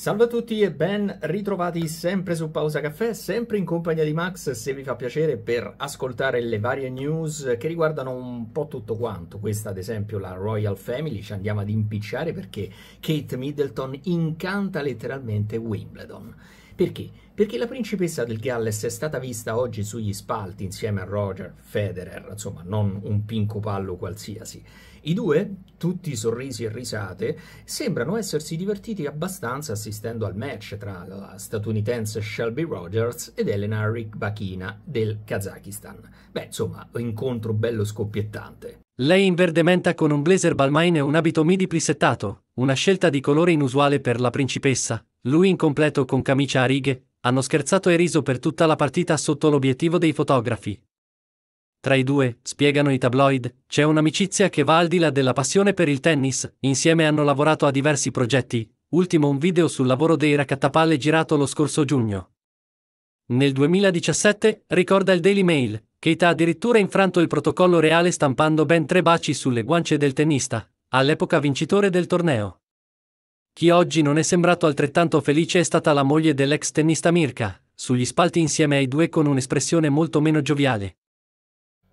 Salve a tutti e ben ritrovati sempre su Pausa Caffè, sempre in compagnia di Max, se vi fa piacere per ascoltare le varie news che riguardano un po' tutto quanto. Questa ad esempio la Royal Family, ci andiamo ad impicciare perché Kate Middleton incanta letteralmente Wimbledon. Perché? Perché la principessa del Galles è stata vista oggi sugli spalti insieme a Roger Federer, insomma, non un pinco pallo qualsiasi. I due, tutti sorrisi e risate, sembrano essersi divertiti abbastanza assistendo al match tra la statunitense Shelby Rogers ed Elena Rikbakina del Kazakistan. Beh, insomma, incontro bello scoppiettante. Lei in verde menta con un blazer balmain e un abito midi prisettato, una scelta di colore inusuale per la principessa, lui in completo con camicia a righe, hanno scherzato e riso per tutta la partita sotto l'obiettivo dei fotografi. Tra i due, spiegano i tabloid, c'è un'amicizia che va al di là della passione per il tennis, insieme hanno lavorato a diversi progetti, ultimo un video sul lavoro dei raccattapalle girato lo scorso giugno. Nel 2017, ricorda il Daily Mail, Keita ha addirittura infranto il protocollo reale stampando ben tre baci sulle guance del tennista, all'epoca vincitore del torneo. Chi oggi non è sembrato altrettanto felice è stata la moglie dell'ex tennista Mirka, sugli spalti insieme ai due con un'espressione molto meno gioviale.